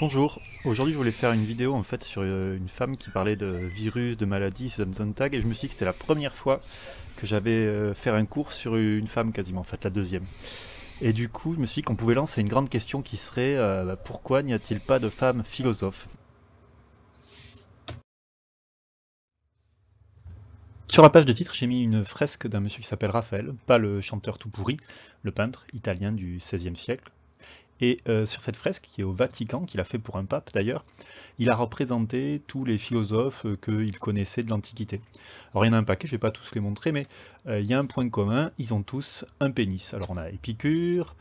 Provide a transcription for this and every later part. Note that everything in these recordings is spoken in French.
Bonjour, aujourd'hui je voulais faire une vidéo en fait sur euh, une femme qui parlait de virus, de maladie, zone Zontag et je me suis dit que c'était la première fois que j'avais euh, fait un cours sur une femme quasiment, en fait la deuxième. Et du coup je me suis dit qu'on pouvait lancer une grande question qui serait euh, bah, pourquoi n'y a-t-il pas de femmes philosophes Sur la page de titre, j'ai mis une fresque d'un monsieur qui s'appelle Raphaël, pas le chanteur tout pourri, le peintre italien du XVIe siècle, et euh, sur cette fresque, qui est au Vatican, qu'il a fait pour un pape d'ailleurs, il a représenté tous les philosophes euh, qu'il connaissait de l'Antiquité. Alors il y en a un paquet, je ne vais pas tous les montrer, mais euh, il y a un point commun, ils ont tous un pénis. Alors on a Épicure,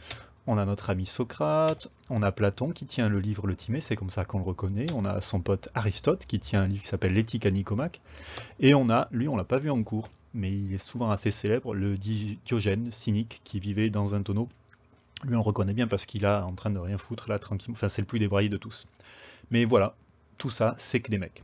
on a notre ami Socrate, on a Platon qui tient le livre Le Timée, c'est comme ça qu'on le reconnaît, on a son pote Aristote qui tient un livre qui s'appelle L'éthique à Nicomaque, et on a, lui on l'a pas vu en cours, mais il est souvent assez célèbre, le Diogène cynique qui vivait dans un tonneau lui, on reconnaît bien parce qu'il a en train de rien foutre là, tranquillement. Enfin, c'est le plus débraillé de tous. Mais voilà, tout ça, c'est que des mecs.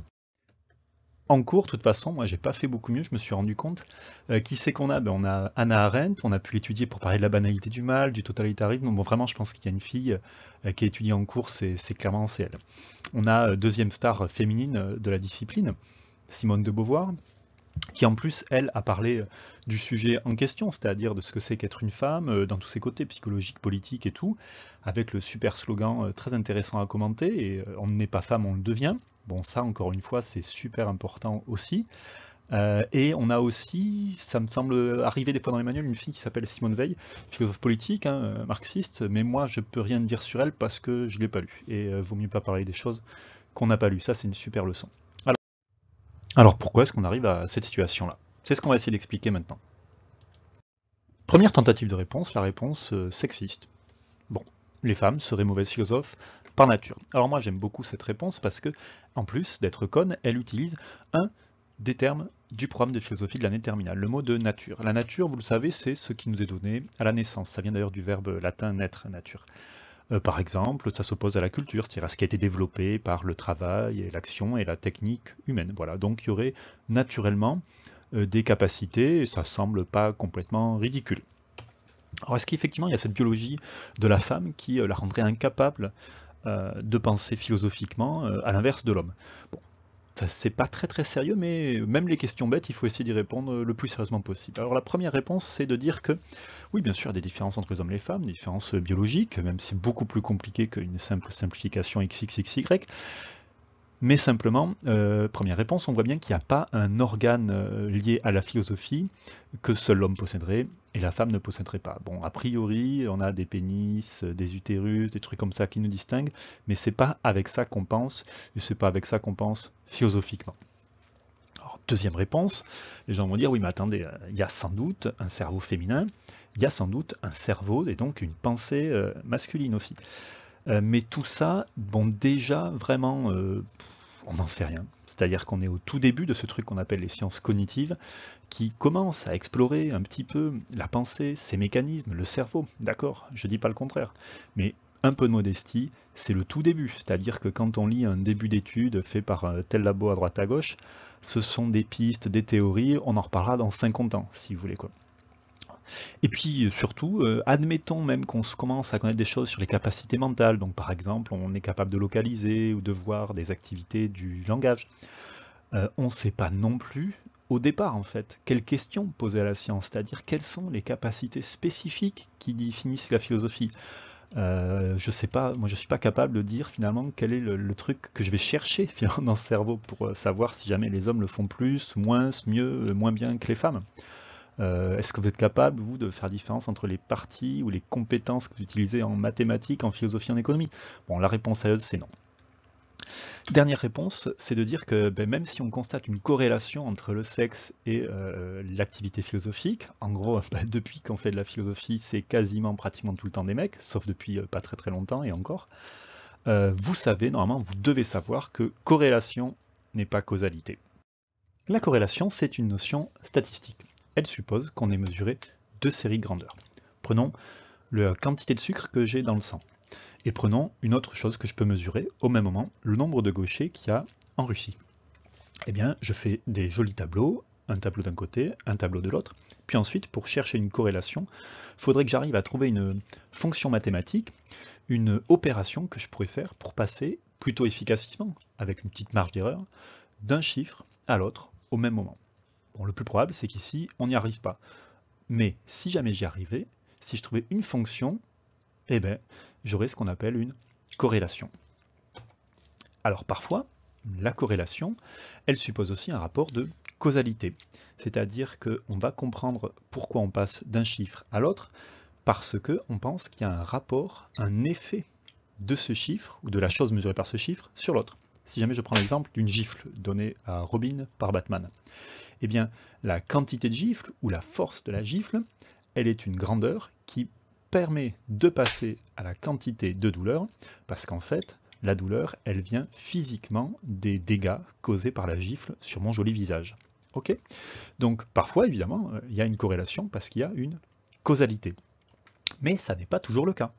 En cours, de toute façon, moi j'ai pas fait beaucoup mieux, je me suis rendu compte. Euh, qui c'est qu'on a ben, On a Anna Arendt, on a pu l'étudier pour parler de la banalité du mal, du totalitarisme. Bon, vraiment, je pense qu'il y a une fille euh, qui est en cours, c'est clairement c'est elle. On a euh, deuxième star féminine de la discipline, Simone de Beauvoir, qui en plus, elle, a parlé euh, du sujet en question, c'est-à-dire de ce que c'est qu'être une femme, euh, dans tous ses côtés psychologiques, politique et tout, avec le super slogan euh, très intéressant à commenter, et on n'est pas femme, on le devient. Bon, ça, encore une fois, c'est super important aussi. et on a aussi, ça me semble arriver des fois dans les manuels, une fille qui s'appelle Simone Veil, philosophe politique, hein, marxiste, mais moi je peux rien dire sur elle parce que je ne l'ai pas lu. Et vaut mieux pas parler des choses qu'on n'a pas lues. Ça, c'est une super leçon. Alors pourquoi est-ce qu'on arrive à cette situation-là C'est ce qu'on va essayer d'expliquer maintenant. Première tentative de réponse, la réponse euh, sexiste. Bon, les femmes seraient mauvaises philosophes par nature. Alors moi j'aime beaucoup cette réponse parce que, en plus d'être conne, elle utilise un des termes du programme de philosophie de l'année terminale, le mot de nature. La nature, vous le savez, c'est ce qui nous est donné à la naissance. Ça vient d'ailleurs du verbe latin naître, nature. Euh, par exemple, ça s'oppose à la culture, c'est-à-dire à ce qui a été développé par le travail et l'action et la technique humaine. Voilà, donc il y aurait naturellement euh, des capacités, et ça semble pas complètement ridicule. Alors est-ce qu'effectivement il y a cette biologie de la femme qui euh, la rendrait incapable de penser philosophiquement à l'inverse de l'homme c'est pas très très sérieux, mais même les questions bêtes, il faut essayer d'y répondre euh, le plus sérieusement possible. Alors la première réponse, c'est de dire que, oui, bien sûr, il y a des différences entre les hommes et les femmes, des différences euh, biologiques, même si c'est beaucoup plus compliqué qu'une simple simplification XXXY, mais simplement, euh, première réponse, on voit bien qu'il n'y a pas un organe euh, lié à la philosophie que seul l'homme posséderait et la femme ne posséderait pas. Bon, a priori, on a des pénis, euh, des utérus, des trucs comme ça qui nous distinguent, mais c'est pas avec ça qu'on pense, et c'est pas avec ça qu'on pense philosophiquement. deuxième réponse, les gens vont dire, oui mais attendez, il y a sans doute un cerveau féminin, il y a sans doute un cerveau et donc une pensée masculine aussi. mais tout ça, bon déjà vraiment on n'en sait rien. C'est-à-dire qu'on est au tout début de ce truc qu'on appelle les sciences cognitives, qui commence à explorer un petit peu la pensée, ses mécanismes, le cerveau. D'accord, je dis pas le contraire. Mais un peu de modestie, c'est le tout début. C'est-à-dire que quand on lit un début d'étude fait par euh, tel labo à droite à gauche, ce sont des pistes, des théories, on en reparlera dans 50 ans, si vous voulez quoi. Et puis euh, surtout, euh, admettons même qu'on commence à connaître des choses sur les capacités mentales. Donc par exemple, on est capable de localiser ou de voir des activités du langage. Euh, on ne sait pas non plus au départ en fait quelles questions poser à la science, c'est-à-dire quelles sont les capacités spécifiques qui définissent la philosophie. Je je sais pas, moi je suis pas capable de dire finalement quel est le, truc que je vais chercher dans ce cerveau pour savoir si jamais les hommes le font plus, moins, mieux, moins bien que les femmes. Euh, est-ce que vous êtes capable, vous, de faire différence entre les parties ou les compétences que vous utilisez en mathématiques, en philosophie, en économie Bon, la réponse à eux, c'est non. Dernière réponse, c'est de dire que ben, même si on constate une corrélation entre le sexe et euh, l'activité philosophique, en gros, ben, depuis qu'on fait de la philosophie, c'est quasiment pratiquement tout le temps des mecs, sauf depuis euh, pas très très longtemps et encore, vous savez, normalement, vous devez savoir que corrélation n'est pas causalité. La corrélation, c'est une notion statistique elle suppose qu'on ait mesuré deux séries de grandeur. Prenons la quantité de sucre que j'ai dans le sang. Et prenons une autre chose que je peux mesurer au même moment, le nombre de gauchers qu'il y a en Russie. Eh bien, je fais des jolis tableaux, un tableau d'un côté, un tableau de l'autre, puis ensuite, pour chercher une corrélation, il faudrait que j'arrive à trouver une fonction mathématique, une opération que je pourrais faire pour passer, plutôt efficacement, avec une petite marge d'erreur, d'un chiffre à l'autre au même moment le plus probable, c'est qu'ici, on n'y arrive pas. Mais si jamais j'y arrivais, si je trouvais une fonction, eh ben, j'aurais ce qu'on appelle une corrélation. Alors parfois, la corrélation, elle suppose aussi un rapport de causalité. C'est-à-dire qu'on va comprendre pourquoi on passe d'un chiffre à l'autre parce qu'on pense qu'il y a un rapport, un effet de ce chiffre, ou de la chose mesurée par ce chiffre, sur l'autre. Si jamais je prends l'exemple d'une gifle donnée à Robin par Batman eh bien la quantité de gifle ou la force de la gifle, elle est une grandeur qui permet de passer à la quantité de douleur, parce qu'en fait, la douleur, elle vient physiquement des dégâts causés par la gifle sur mon joli visage. Ok Donc parfois, évidemment, euh, il y a une corrélation parce qu'il y a une causalité. Mais ça n'est pas toujours le cas.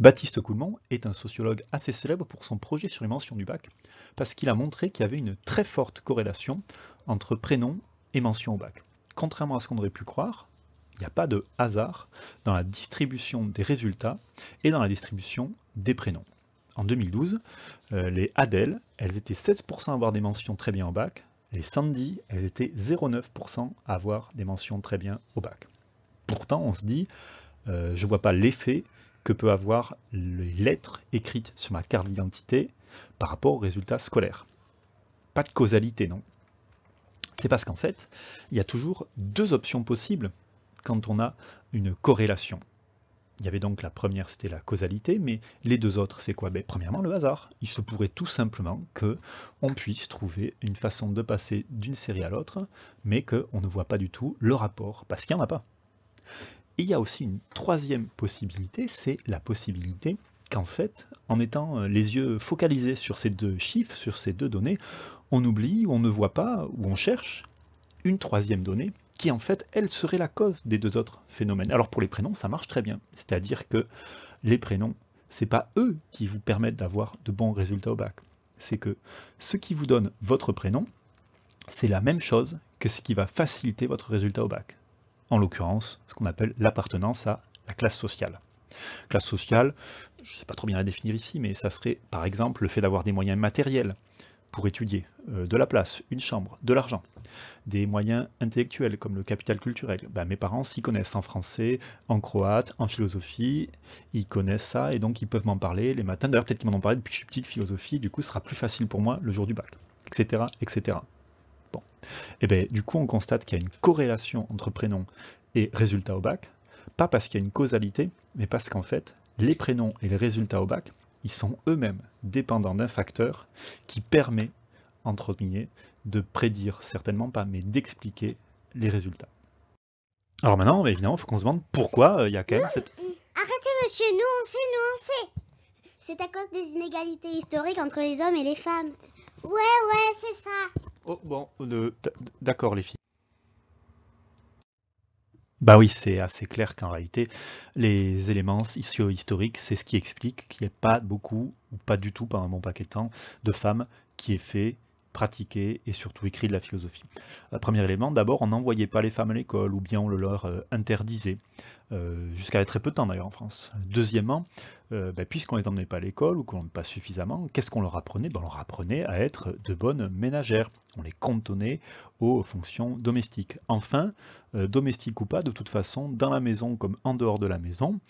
Baptiste Coulmont est un sociologue assez célèbre pour son projet sur les mentions du bac, parce qu'il a montré qu'il y avait une très forte corrélation entre prénoms et mention au bac. Contrairement à ce qu'on aurait pu croire, il n'y a pas de hasard dans la distribution des résultats et dans la distribution des prénoms. En 2012, euh, les Adèle, elles étaient 16% à avoir des mentions très bien au bac, les Sandy, elles étaient 0,9% à avoir des mentions très bien au bac. Pourtant, on se dit, euh, je ne vois pas l'effet que peut avoir les lettres écrites sur ma carte d'identité par rapport au résultat scolaire. Pas de causalité, non. C'est parce qu'en fait, il y a toujours deux options possibles quand on a une corrélation. Il y avait donc la première, c'était la causalité, mais les deux autres, c'est quoi ben, Premièrement, le hasard. Il se pourrait tout simplement que on puisse trouver une façon de passer d'une série à l'autre, mais qu'on ne voit pas du tout le rapport, parce qu'il n'y en a pas. Et il y a aussi une troisième possibilité, c'est la possibilité qu'en fait, en étant euh, les yeux focalisés sur ces deux chiffres, sur ces deux données, on oublie, ou on ne voit pas, ou on cherche une troisième donnée qui en fait, elle serait la cause des deux autres phénomènes. Alors pour les prénoms, ça marche très bien. C'est-à-dire que les prénoms, ce n'est pas eux qui vous permettent d'avoir de bons résultats au bac. C'est que ce qui vous donne votre prénom, c'est la même chose que ce qui va faciliter votre résultat au bac en l'occurrence ce qu'on appelle l'appartenance à la classe sociale. Classe sociale, je ne sais pas trop bien la définir ici, mais ça serait par exemple le fait d'avoir des moyens matériels pour étudier, euh, de la place, une chambre, de l'argent, des moyens intellectuels comme le capital culturel. Ben, mes parents s'y connaissent en français, en croate, en philosophie, ils connaissent ça et donc ils peuvent m'en parler les matins. D'ailleurs peut-être qu'ils m'en ont parlé depuis que je suis petite philosophie, du coup ce sera plus facile pour moi le jour du bac, etc. etc et eh bien, du coup, on constate qu'il y a une corrélation entre prénoms et résultats au bac, pas parce qu'il y a une causalité, mais parce qu'en fait, les prénoms et les résultats au bac, ils sont eux-mêmes dépendants d'un facteur qui permet, entre guillemets, de prédire, certainement pas, mais d'expliquer les résultats. Alors maintenant, évidemment, il faut qu'on se demande pourquoi euh, il y a quand même cette... Euh, arrêtez monsieur, nous on sait, nous on sait C'est à cause des inégalités historiques entre les hommes et les femmes. Ouais, ouais, c'est ça Oh, bon, d'accord les filles. Bah oui, c'est assez clair qu'en réalité, les éléments socio-historiques, c'est ce qui explique qu'il n'y ait pas beaucoup, ou pas du tout par un bon paquet de temps, de femmes qui aient fait pratiqué et surtout écrit de la philosophie. Euh, premier élément, d'abord, on n'envoyait pas les femmes à l'école, ou bien on le leur euh, interdisait, euh, jusqu'à très peu de temps d'ailleurs en France. Deuxièmement, ben, puisqu'on ne les emmenait pas à l'école, ou qu'on ne pas suffisamment, qu'est-ce qu'on leur apprenait ben, On leur apprenait à être de bonnes ménagères. On les cantonnait aux fonctions domestiques. Enfin, domestiques ou pas, de toute façon, dans la maison comme en dehors de la maison,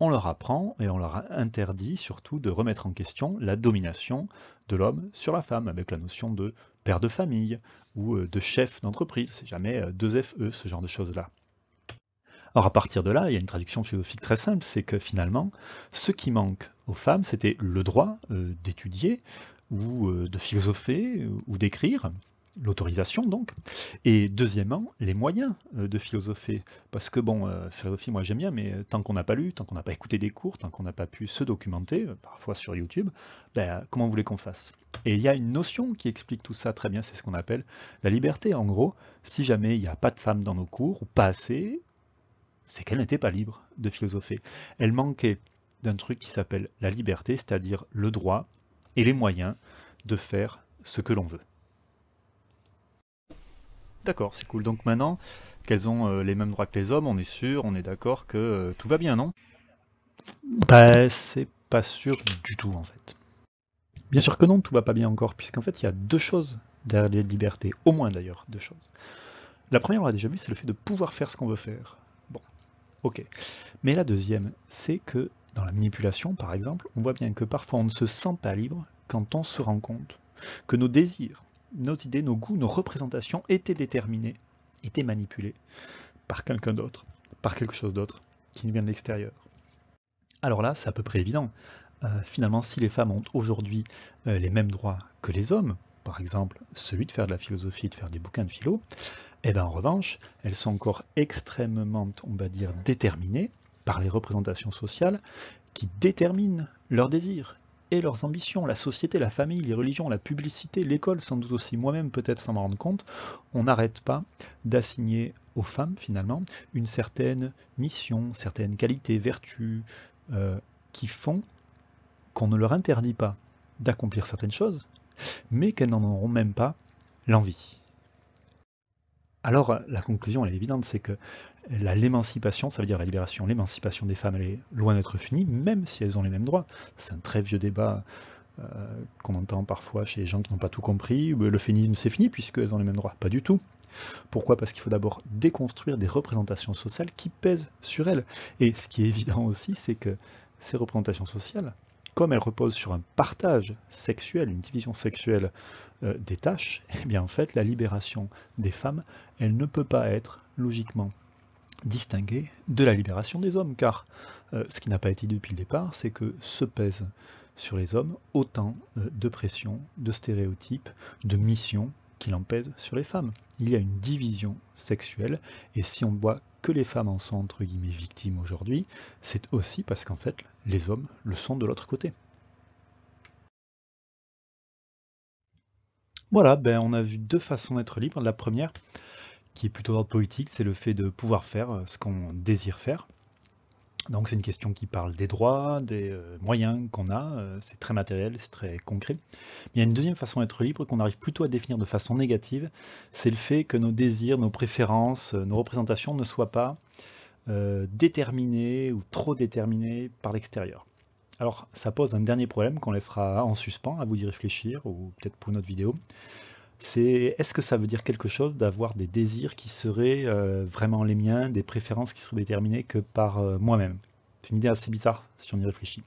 on leur apprend et on leur interdit surtout de remettre en question la domination de l'homme sur la femme, avec la notion de père de famille ou euh, de chef d'entreprise, c'est jamais euh, deux fe ce genre de choses-là. Or, à partir de là, il y a une traduction philosophique très simple, c'est que finalement, ce qui manque aux femmes, c'était le droit euh, d'étudier, ou de philosopher, ou d'écrire, l'autorisation donc, et deuxièmement, les moyens euh, de philosopher. Parce que bon, euh, philosophie, moi j'aime bien, mais euh, tant qu'on n'a pas lu, tant qu'on n'a pas écouté des cours, tant qu'on n'a pas pu se documenter, parfois sur YouTube, ben, comment vous qu'on fasse Et il y a une notion qui explique tout ça très bien, c'est ce qu'on appelle la liberté. En gros, si jamais il n'y a pas de femmes dans nos cours, ou pas assez, c'est qu'elle n'était pas libre de philosopher. elle manquait d'un truc qui s'appelle la liberté, c'est-à-dire le droit et les moyens de faire ce que l'on veut. D'accord, c'est cool. Donc maintenant qu'elles ont euh, les mêmes droits que les hommes, on est sûr, on est d'accord que euh, tout va bien, non Bah, c'est pas sûr du tout en fait. Bien sûr que non, tout va pas bien encore, puisqu'en fait il y a deux choses derrière les libertés, au moins d'ailleurs deux choses. La première, on l'a déjà vu, c'est le fait de pouvoir faire ce qu'on veut faire. Bon, ok. Mais la deuxième, c'est que dans la manipulation, par exemple, on voit bien que parfois on ne se sent pas libre quand on se rend compte que nos désirs, nos idées, nos goûts, nos représentations étaient déterminées, étaient manipulées par quelqu'un d'autre, par quelque chose d'autre qui nous vient de l'extérieur. Alors là, c'est à peu près évident. Euh, finalement, si les femmes ont aujourd'hui euh, les mêmes droits que les hommes, par exemple celui de faire de la philosophie, de faire des bouquins de philo, eh ben, en revanche, elles sont encore extrêmement, on va dire, déterminées par les représentations sociales qui déterminent leurs désirs, et leurs ambitions, la société, la famille, les religions, la publicité, l'école, sans doute aussi moi-même peut-être sans m'en rendre compte, on n'arrête pas d'assigner aux femmes finalement une certaine mission, certaines qualités, vertus, euh, qui font qu'on ne leur interdit pas d'accomplir certaines choses, mais qu'elles n'en auront même pas l'envie. Alors euh, la conclusion elle est évidente, c'est que euh, l'émancipation, ça veut dire la libération, l'émancipation des femmes, elle est loin d'être finie, même si elles ont les mêmes droits. C'est un très vieux débat euh, qu'on entend parfois chez les gens qui n'ont pas tout compris. Le féminisme c'est fini puisqu'elles ont les mêmes droits. Pas du tout. Pourquoi Parce qu'il faut d'abord déconstruire des représentations sociales qui pèsent sur elles. Et ce qui est évident aussi, c'est que ces représentations sociales, comme elle repose sur un partage sexuel, une division sexuelle euh, des tâches, et eh bien en fait la libération des femmes, elle ne peut pas être logiquement distinguée de la libération des hommes, car euh, ce qui n'a pas été dit depuis le départ, c'est que se pèse sur les hommes autant euh, de pression, de stéréotypes, de missions qu'il en pèse sur les femmes. Il y a une division sexuelle, et si on voit que les femmes en sont entre guillemets victimes aujourd'hui, c'est aussi parce qu'en fait les hommes le sont de l'autre côté. Voilà, ben on a vu deux façons d'être libre. La première, qui est plutôt d'ordre politique, c'est le fait de pouvoir faire euh, ce qu'on désire faire. Donc c'est une question qui parle des droits, des euh, moyens qu'on a, euh, c'est très matériel, c'est très concret. Mais il y a une deuxième façon d'être libre qu'on arrive plutôt à définir de façon négative, c'est le fait que nos désirs, nos préférences, euh, nos représentations ne soient pas déterminées ou trop déterminés par l'extérieur. Alors ça pose un dernier problème qu'on laissera en suspens, à vous d'y réfléchir, ou peut-être pour notre vidéo, c'est est-ce que ça veut dire quelque chose d'avoir des désirs qui seraient euh, vraiment les miens, des préférences qui seraient déterminées que par euh, moi-même C'est une idée assez bizarre si on y réfléchit.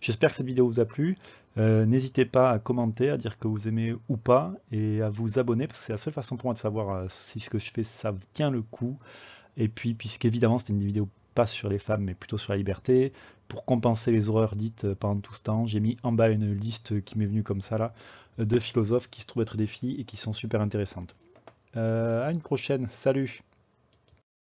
J'espère que cette vidéo vous a plu. Euh, n'hésitez pas à commenter, à dire que vous aimez ou pas, et à vous abonner, parce que c'est la seule façon pour moi de savoir si ce que je fais, ça tient le coup. Et puis, puisqu'évidemment, c'était une vidéo pas sur les femmes, mais plutôt sur la liberté, pour compenser les horreurs dites pendant tout ce temps, j'ai mis en bas une liste qui m'est venue comme ça, là, de philosophes qui se trouvent être des filles et qui sont super intéressantes. Euh, à une prochaine, salut